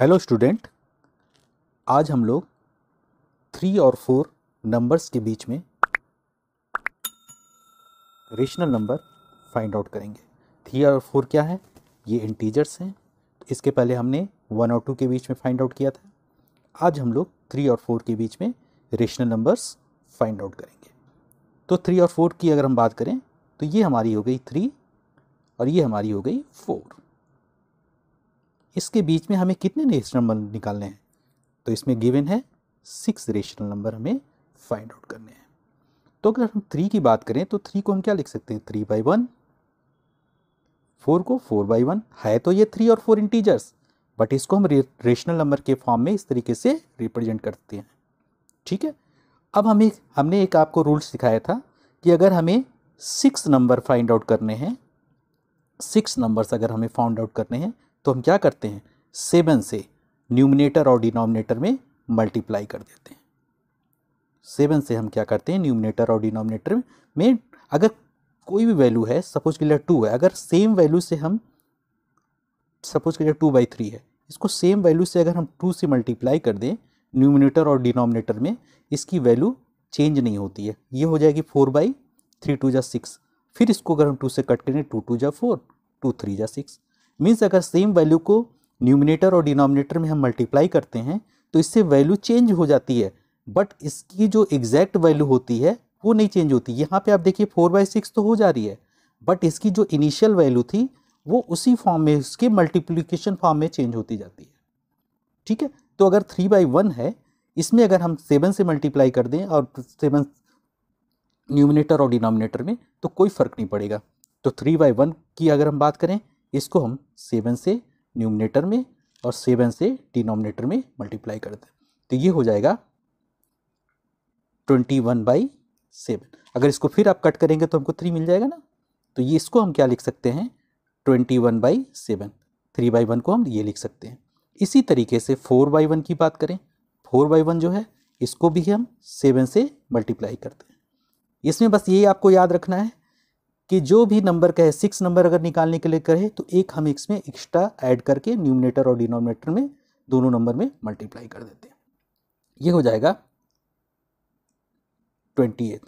hello student आज हम लोग थ्री और फोर नंबर्स के बीच में रेशनल नंबर फाइंड आउट करेंगे थ्री और फोर क्या है ये इंटीजर्स हैं तो इसके पहले हमने वन और टू के बीच में फाइंड आउट किया था आज हम लोग थ्री और फोर के बीच में रेशनल नंबर्स फाइंड आउट करेंगे तो थ्री और फोर की अगर हम बात करें तो ये हमारी हो गई थ्री और ये हमारी हो गई फोर इसके बीच में हमें कितने रेशनल नंबर निकालने हैं तो इसमें गिवन है सिक्स रेशनल नंबर हमें फाइंड आउट करने हैं तो अगर हम थ्री की बात करें तो थ्री को हम क्या लिख सकते हैं थ्री बाई वन फोर को फोर बाई वन है तो ये थ्री और फोर इंटीजर्स बट इसको हम रेशनल नंबर के फॉर्म में इस तरीके से रिप्रेजेंट करते हैं ठीक है अब हमें हमने एक आपको रूल सिखाया था कि अगर हमें सिक्स नंबर फाइंड आउट करने हैं सिक्स नंबर्स अगर हमें फाउंड आउट करने हैं तो हम क्या करते हैं सेवन से न्यूमिनेटर और डिनोमिनेटर में मल्टीप्लाई कर देते हैं सेवन से हम क्या करते हैं न्यूमिनेटर और डिनोमिनेटर में अगर कोई भी वैल्यू है सपोज के लिए टू है अगर सेम वैल्यू से हम सपोज के लिए टू बाई थ्री है इसको सेम वैल्यू से अगर हम टू से मल्टीप्लाई कर दें न्यूमिनेटर और डिनोमिनेटर में इसकी वैल्यू चेंज नहीं होती है ये हो जाएगी फोर बाई थ्री टू जा सिक्स फिर इसको अगर हम टू से कट करें टू टू जा फोर टू थ्री जा सिक्स मीन्स अगर सेम वैल्यू को न्यूमिनेटर और डिनोमिनेटर में हम मल्टीप्लाई करते हैं तो इससे वैल्यू चेंज हो जाती है बट इसकी जो एग्जैक्ट वैल्यू होती है वो नहीं चेंज होती यहाँ पे आप देखिए फोर बाई सिक्स तो हो जा रही है बट इसकी जो इनिशियल वैल्यू थी वो उसी फॉर्म में उसके मल्टीप्लीकेशन फॉर्म में चेंज होती जाती है ठीक है तो अगर थ्री बाई वन है इसमें अगर हम सेवन से मल्टीप्लाई कर दें और सेवन न्यूमिनेटर और डिनोमिनेटर में तो कोई फ़र्क नहीं पड़ेगा तो थ्री बाई वन की अगर हम बात करें इसको हम सेवन से न्यूमिनेटर में और सेवन से डिनोमिनेटर में मल्टीप्लाई करते हैं तो ये हो जाएगा ट्वेंटी वन बाई सेवन अगर इसको फिर आप कट करेंगे तो हमको थ्री मिल जाएगा ना तो ये इसको हम क्या लिख सकते हैं twenty one by seven three by one को हम ये लिख सकते हैं इसी तरीके से फोर बाई वन की बात करें फोर बाई वन जो है इसको भी हम सेवन से मल्टीप्लाई करते हैं इसमें बस यही आपको याद रखना है कि जो भी नंबर कहे सिक्स नंबर अगर निकालने के लिए कहे तो एक हम इसमें एक्स्ट्रा ऐड करके न्यूमिनेटर और डिनोमिनेटर में दोनों नंबर में मल्टीप्लाई कर देते हैं ये हो जाएगा ट्वेंटी एट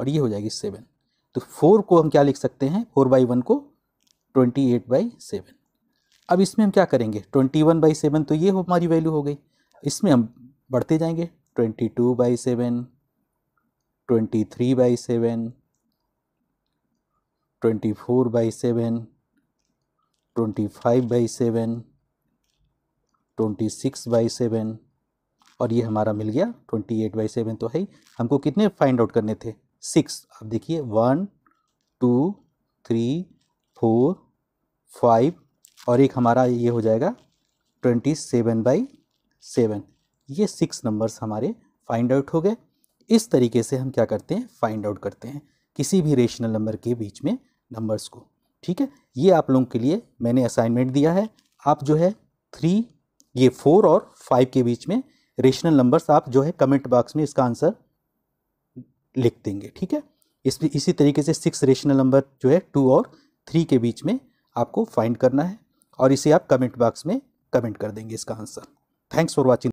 और ये हो जाएगी सेवन तो फोर को हम क्या लिख सकते हैं फोर बाई वन को ट्वेंटी एट बाई सेवन अब इसमें हम क्या करेंगे ट्वेंटी वन बाई सेवन तो ये हमारी वैल्यू हो गई इसमें हम बढ़ते जाएंगे twenty two by seven twenty three by seven twenty four by seven twenty five by seven twenty six by seven और ये हमारा मिल गया ट्वेंटी एट बाई सेवन तो है ही हमको कितने फाइंड आउट करने थे सिक्स आप देखिए one two three four five और एक हमारा ये हो जाएगा ट्वेंटी सेवन बाई सेवन ये सिक्स नंबर्स हमारे फाइंड आउट हो गए इस तरीके से हम क्या करते हैं फाइंड आउट करते हैं किसी भी रेशनल नंबर के बीच में नंबर्स को ठीक है ये आप लोगों के लिए मैंने असाइनमेंट दिया है आप जो है थ्री ये फोर और फाइव के बीच में रेशनल नंबर्स आप जो है कमेंट बॉक्स में इसका आंसर लिख देंगे ठीक है इस इसी तरीके से सिक्स रेशनल नंबर जो है टू और थ्री के बीच में आपको फाइंड करना है और इसे आप कमेंट बॉक्स में कमेंट कर देंगे इसका आंसर थैंक्स फॉर वॉचिंग